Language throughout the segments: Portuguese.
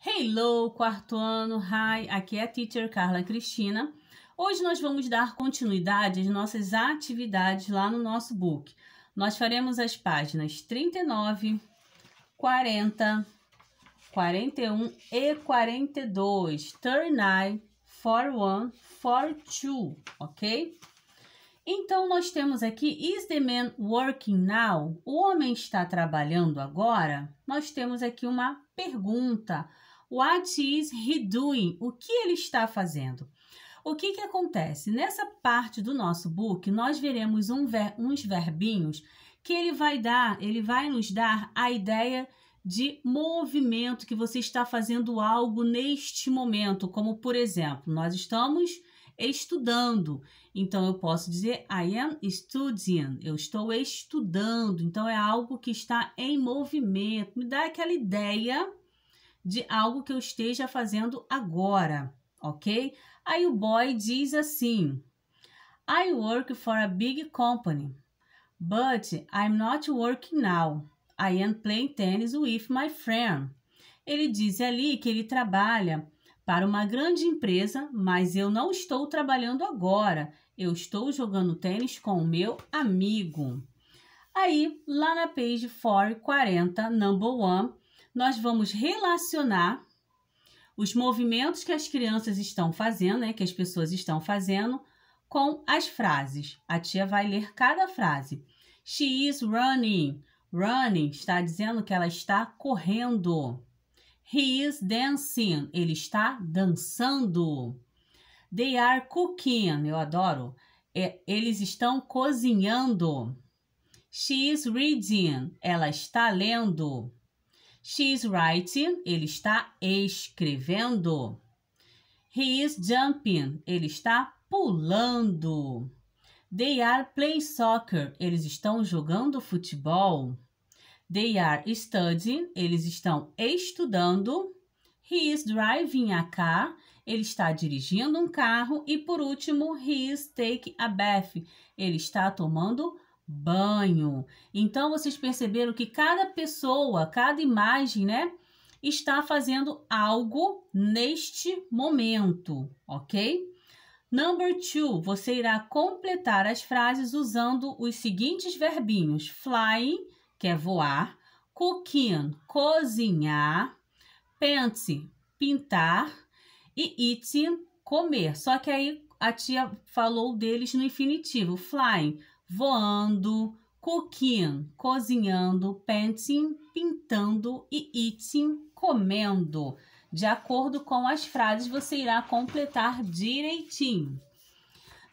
Hello, quarto ano, hi, aqui é a teacher Carla Cristina. Hoje nós vamos dar continuidade às nossas atividades lá no nosso book. Nós faremos as páginas 39, 40, 41 e 42, 39, 41, 42, ok? Então, nós temos aqui, is the man working now? O homem está trabalhando agora? Nós temos aqui uma pergunta What is he doing? O que ele está fazendo? O que, que acontece? Nessa parte do nosso book, nós veremos um ver, uns verbinhos que ele vai dar, ele vai nos dar a ideia de movimento que você está fazendo algo neste momento, como por exemplo, nós estamos estudando. Então eu posso dizer I am studying. Eu estou estudando. Então é algo que está em movimento. Me dá aquela ideia de algo que eu esteja fazendo agora, ok? Aí o boy diz assim: I work for a big company, but I'm not working now. I am playing tennis with my friend. Ele diz ali que ele trabalha para uma grande empresa, mas eu não estou trabalhando agora. Eu estou jogando tênis com o meu amigo. Aí, lá na page 440, number one, nós vamos relacionar os movimentos que as crianças estão fazendo, né, que as pessoas estão fazendo, com as frases. A tia vai ler cada frase. She is running. Running está dizendo que ela está correndo. He is dancing. Ele está dançando. They are cooking. Eu adoro. É, eles estão cozinhando. She is reading. Ela está lendo. She's writing, ele está escrevendo. He is jumping, ele está pulando. They are playing soccer, eles estão jogando futebol. They are studying, eles estão estudando. He is driving a car, ele está dirigindo um carro. E por último, he is taking a bath, ele está tomando banho. Então vocês perceberam que cada pessoa, cada imagem, né, está fazendo algo neste momento, ok? Number two, você irá completar as frases usando os seguintes verbinhos: flying, que é voar, cooking, cozinhar, painting, pintar e eating, comer. Só que aí a tia falou deles no infinitivo: flying, voando, cooking, cozinhando, painting, pintando e eating, comendo. De acordo com as frases, você irá completar direitinho.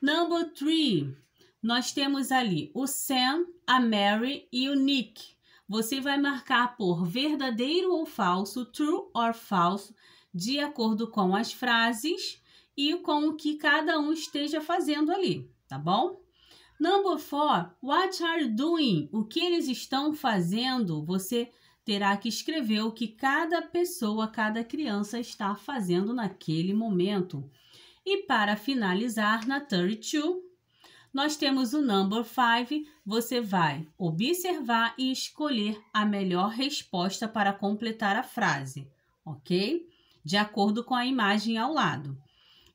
Number three, nós temos ali o Sam, a Mary e o Nick. Você vai marcar por verdadeiro ou falso, true or false, de acordo com as frases e com o que cada um esteja fazendo ali, tá bom? Number four, what are doing? O que eles estão fazendo? Você terá que escrever o que cada pessoa, cada criança está fazendo naquele momento. E para finalizar, na 32, nós temos o number five. Você vai observar e escolher a melhor resposta para completar a frase, ok? De acordo com a imagem ao lado.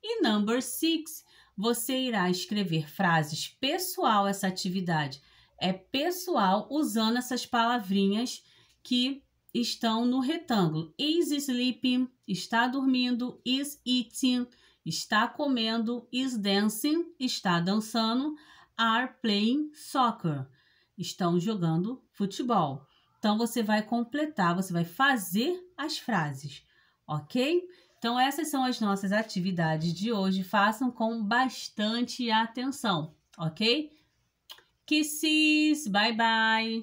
E number six você irá escrever frases pessoal essa atividade. É pessoal usando essas palavrinhas que estão no retângulo. Is sleeping, está dormindo, is eating, está comendo, is dancing, está dançando, are playing soccer, estão jogando futebol. Então você vai completar, você vai fazer as frases, ok? Então, essas são as nossas atividades de hoje. Façam com bastante atenção, ok? Kisses, bye bye!